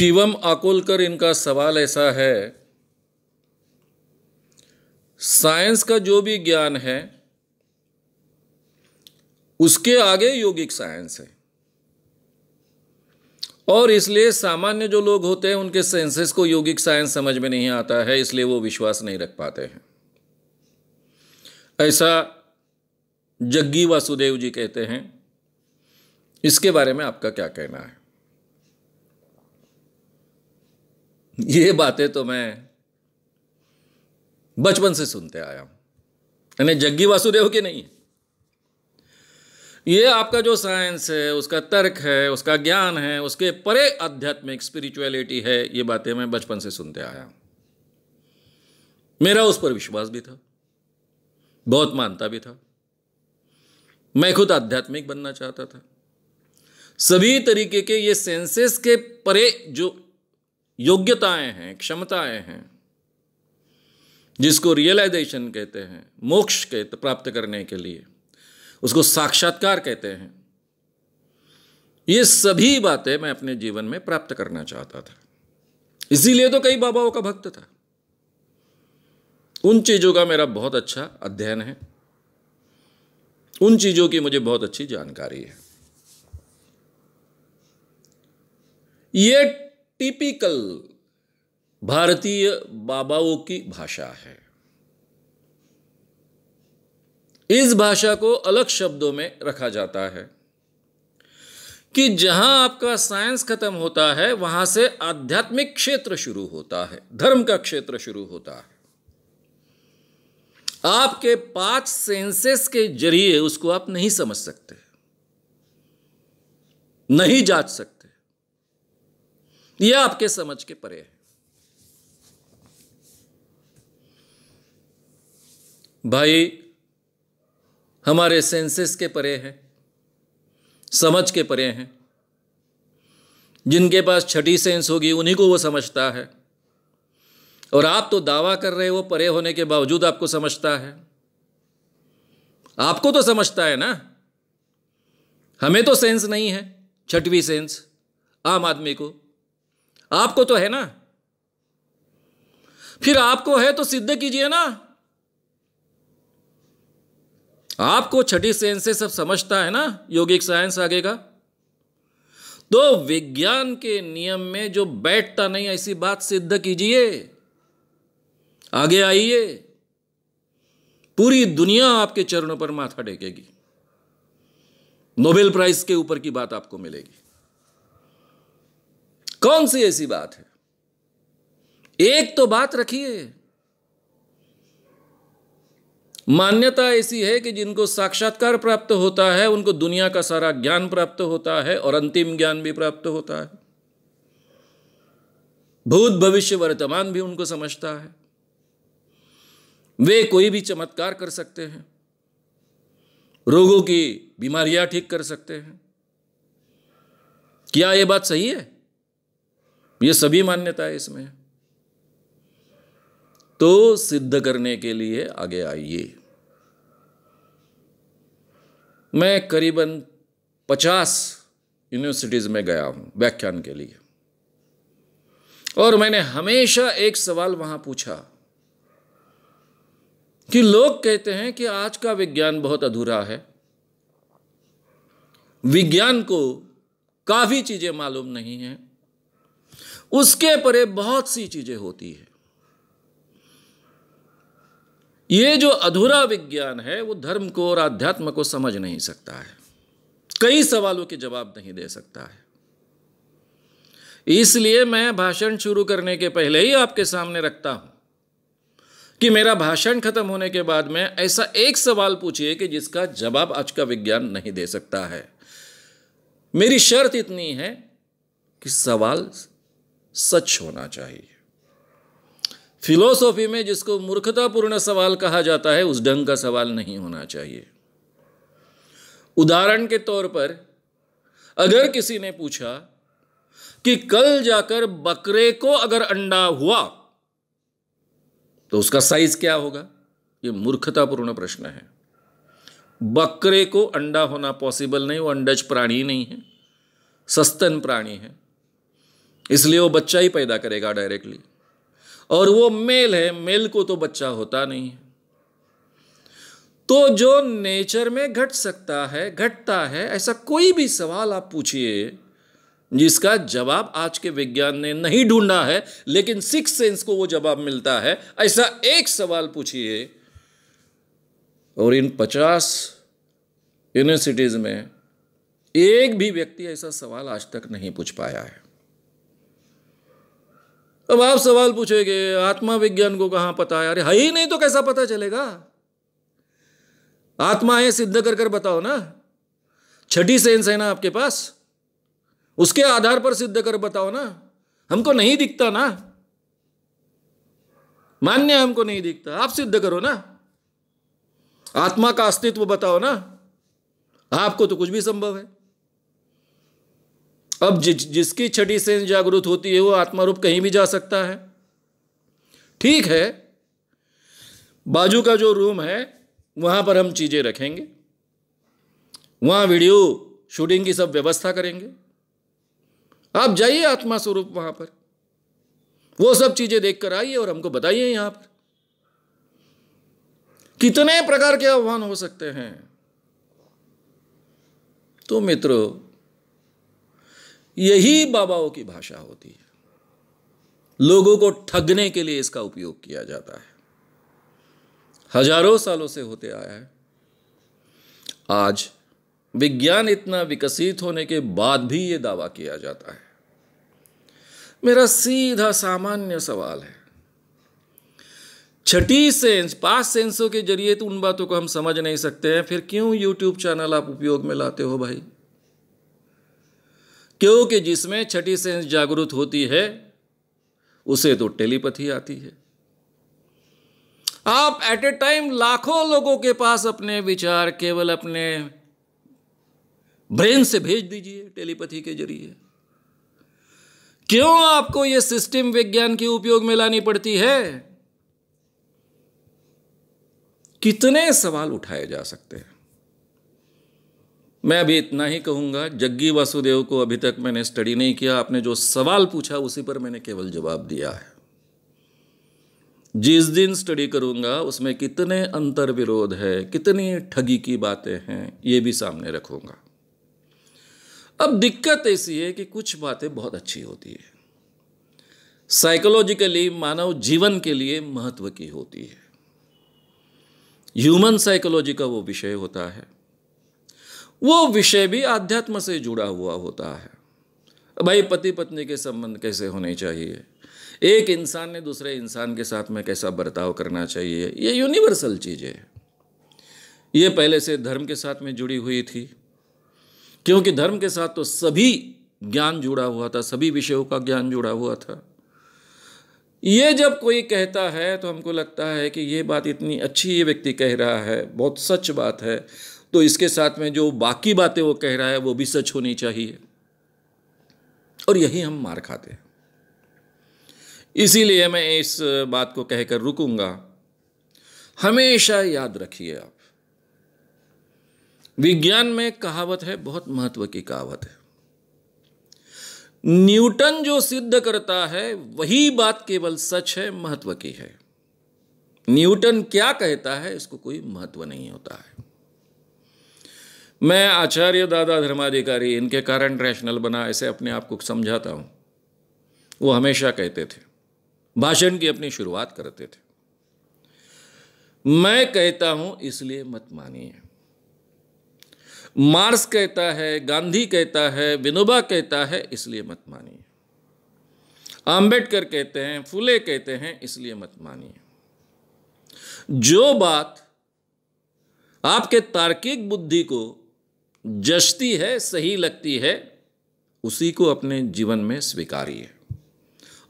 शिवम आकोलकर इनका सवाल ऐसा है साइंस का जो भी ज्ञान है उसके आगे योगिक साइंस है और इसलिए सामान्य जो लोग होते हैं उनके सेंसेस को योगिक साइंस समझ में नहीं आता है इसलिए वो विश्वास नहीं रख पाते हैं ऐसा जग्गी वासुदेव जी कहते हैं इसके बारे में आपका क्या कहना है ये बातें तो मैं बचपन से सुनते आया हूं यानी जग्गी वासुदेव के नहीं ये आपका जो साइंस है उसका तर्क है उसका ज्ञान है उसके परे आध्यात्मिक स्पिरिचुअलिटी है ये बातें मैं बचपन से सुनते आया हूं मेरा उस पर विश्वास भी था बहुत मानता भी था मैं खुद आध्यात्मिक बनना चाहता था सभी तरीके के ये सेंसेस के परे जो योग्यताएं हैं क्षमताएं हैं जिसको रियलाइजेशन कहते हैं मोक्ष कहते प्राप्त करने के लिए उसको साक्षात्कार कहते हैं ये सभी बातें मैं अपने जीवन में प्राप्त करना चाहता था इसीलिए तो कई बाबाओं का भक्त था उन चीज़ों का मेरा बहुत अच्छा अध्ययन है उन चीज़ों की मुझे बहुत अच्छी जानकारी है ये टिपिकल भारतीय बाबाओं की भाषा है इस भाषा को अलग शब्दों में रखा जाता है कि जहां आपका साइंस खत्म होता है वहां से आध्यात्मिक क्षेत्र शुरू होता है धर्म का क्षेत्र शुरू होता है आपके पांच सेंसेस के जरिए उसको आप नहीं समझ सकते नहीं जांच सकते यह आपके समझ के परे है भाई हमारे सेंसेस के परे हैं समझ के परे हैं जिनके पास छठी सेंस होगी उन्हीं को वो समझता है और आप तो दावा कर रहे हो परे होने के बावजूद आपको समझता है आपको तो समझता है ना हमें तो सेंस नहीं है छठवीं सेंस आम आदमी को आपको तो है ना फिर आपको है तो सिद्ध कीजिए ना आपको छठी सेंस से सब समझता है ना योगिक साइंस आगे का तो विज्ञान के नियम में जो बैठता नहीं ऐसी बात सिद्ध कीजिए आगे आइए पूरी दुनिया आपके चरणों पर माथा टेकेगी नोबेल प्राइज के ऊपर की बात आपको मिलेगी कौन सी ऐसी बात है एक तो बात रखिए मान्यता ऐसी है कि जिनको साक्षात्कार प्राप्त होता है उनको दुनिया का सारा ज्ञान प्राप्त होता है और अंतिम ज्ञान भी प्राप्त होता है भूत भविष्य वर्तमान भी उनको समझता है वे कोई भी चमत्कार कर सकते हैं रोगों की बीमारियां ठीक कर सकते हैं क्या यह बात सही है ये सभी मान्यता है इसमें तो सिद्ध करने के लिए आगे आइए मैं करीबन पचास यूनिवर्सिटीज़ में गया हूं व्याख्यान के लिए और मैंने हमेशा एक सवाल वहां पूछा कि लोग कहते हैं कि आज का विज्ञान बहुत अधूरा है विज्ञान को काफ़ी चीज़ें मालूम नहीं है उसके परे बहुत सी चीजें होती है ये जो अधूरा विज्ञान है वो धर्म को और आध्यात्म को समझ नहीं सकता है कई सवालों के जवाब नहीं दे सकता है इसलिए मैं भाषण शुरू करने के पहले ही आपके सामने रखता हूं कि मेरा भाषण खत्म होने के बाद में ऐसा एक सवाल पूछिए कि जिसका जवाब आज का विज्ञान नहीं दे सकता है मेरी शर्त इतनी है कि सवाल सच होना चाहिए फिलोसॉफी में जिसको मूर्खतापूर्ण सवाल कहा जाता है उस ढंग का सवाल नहीं होना चाहिए उदाहरण के तौर पर अगर किसी ने पूछा कि कल जाकर बकरे को अगर अंडा हुआ तो उसका साइज क्या होगा यह मूर्खतापूर्ण प्रश्न है बकरे को अंडा होना पॉसिबल नहीं वो अंडज प्राणी नहीं है सस्तन प्राणी है इसलिए वो बच्चा ही पैदा करेगा डायरेक्टली और वो मेल है मेल को तो बच्चा होता नहीं तो जो नेचर में घट सकता है घटता है ऐसा कोई भी सवाल आप पूछिए जिसका जवाब आज के विज्ञान ने नहीं ढूंढा है लेकिन सिक्स सेंस को वो जवाब मिलता है ऐसा एक सवाल पूछिए और इन पचास यूनिवर्सिटीज़ में एक भी व्यक्ति ऐसा सवाल आज तक नहीं पूछ पाया है अब आप सवाल पूछेंगे आत्मा विज्ञान को कहां पता है अरे है ही नहीं तो कैसा पता चलेगा आत्मा है सिद्ध कर कर बताओ ना छठी सेंस है ना आपके पास उसके आधार पर सिद्ध कर बताओ ना हमको नहीं दिखता ना मान्य हमको नहीं दिखता आप सिद्ध करो ना आत्मा का अस्तित्व बताओ ना आपको तो कुछ भी संभव है अब जि, जिसकी छठी सेंस जागृत होती है वो आत्मारूप कहीं भी जा सकता है ठीक है बाजू का जो रूम है वहां पर हम चीज़ें रखेंगे वहां वीडियो शूटिंग की सब व्यवस्था करेंगे आप जाइए आत्मा स्वरूप वहां पर वो सब चीज़ें देखकर आइए और हमको बताइए यहां पर कितने प्रकार के आह्वान हो सकते हैं तो मित्रों यही बाबाओं की भाषा होती है लोगों को ठगने के लिए इसका उपयोग किया जाता है हजारों सालों से होते आया है आज विज्ञान इतना विकसित होने के बाद भी यह दावा किया जाता है मेरा सीधा सामान्य सवाल है छठी सेंस पांच सेंसों के जरिए तो उन बातों को हम समझ नहीं सकते हैं फिर क्यों यूट्यूब चैनल आप उपयोग में लाते हो भाई क्योंकि जिसमें छठी सेंस जागृत होती है उसे तो टेलीपैथी आती है आप एट ए टाइम लाखों लोगों के पास अपने विचार केवल अपने ब्रेन से भेज दीजिए टेलीपैथी के जरिए क्यों आपको यह सिस्टम विज्ञान के उपयोग में लानी पड़ती है कितने सवाल उठाए जा सकते हैं मैं अभी इतना ही कहूँगा जग्गी वासुदेव को अभी तक मैंने स्टडी नहीं किया आपने जो सवाल पूछा उसी पर मैंने केवल जवाब दिया है जिस दिन स्टडी करूँगा उसमें कितने अंतर विरोध है कितनी ठगी की बातें हैं ये भी सामने रखूँगा अब दिक्कत ऐसी है कि कुछ बातें बहुत अच्छी होती है साइकोलॉजिकली मानव जीवन के लिए महत्व की होती है ह्यूमन साइकोलॉजी का वो विषय होता है वो विषय भी आध्यात्म से जुड़ा हुआ होता है भाई पति पत्नी के संबंध कैसे होने चाहिए एक इंसान ने दूसरे इंसान के साथ में कैसा बर्ताव करना चाहिए ये यूनिवर्सल चीज़ है ये पहले से धर्म के साथ में जुड़ी हुई थी क्योंकि धर्म के साथ तो सभी ज्ञान जुड़ा हुआ था सभी विषयों का ज्ञान जुड़ा हुआ था ये जब कोई कहता है तो हमको लगता है कि ये बात इतनी अच्छी ये व्यक्ति कह रहा है बहुत सच बात है तो इसके साथ में जो बाकी बातें वो कह रहा है वो भी सच होनी चाहिए और यही हम मार खाते हैं इसीलिए मैं इस बात को कहकर रुकूंगा हमेशा याद रखिए आप विज्ञान में कहावत है बहुत महत्व की कहावत है न्यूटन जो सिद्ध करता है वही बात केवल सच है महत्व की है न्यूटन क्या कहता है इसको कोई महत्व नहीं होता है मैं आचार्य दादा धर्माधिकारी इनके कारण रैशनल बना ऐसे अपने आप को समझाता हूं वो हमेशा कहते थे भाषण की अपनी शुरुआत करते थे मैं कहता हूं इसलिए मत मानिए मार्स कहता है गांधी कहता है विनोबा कहता है इसलिए मत मानिए आंबेडकर कहते हैं फुले कहते हैं इसलिए मत मानिए जो बात आपके तार्किक बुद्धि को जशती है सही लगती है उसी को अपने जीवन में स्वीकारिए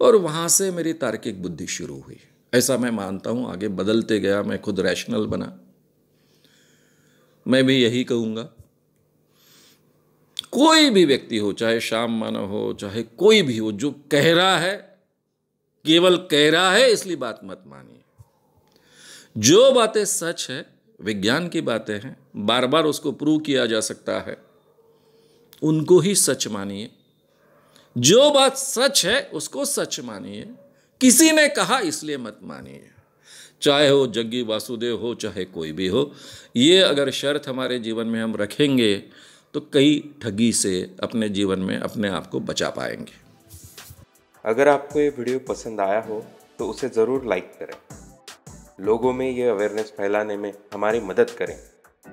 और वहाँ से मेरी तार्किक बुद्धि शुरू हुई ऐसा मैं मानता हूँ आगे बदलते गया मैं खुद रैशनल बना मैं भी यही कहूँगा कोई भी व्यक्ति हो चाहे श्याम मानव हो चाहे कोई भी हो जो कह रहा है केवल कह रहा है इसलिए बात मत मानिए जो बातें सच है विज्ञान की बातें हैं बार बार उसको प्रूव किया जा सकता है उनको ही सच मानिए जो बात सच है उसको सच मानिए किसी ने कहा इसलिए मत मानिए चाहे हो जग्गी वासुदेव हो चाहे कोई भी हो ये अगर शर्त हमारे जीवन में हम रखेंगे तो कई ठगी से अपने जीवन में अपने आप को बचा पाएंगे अगर आपको ये वीडियो पसंद आया हो तो उसे ज़रूर लाइक करें लोगों में ये अवेयरनेस फैलाने में हमारी मदद करें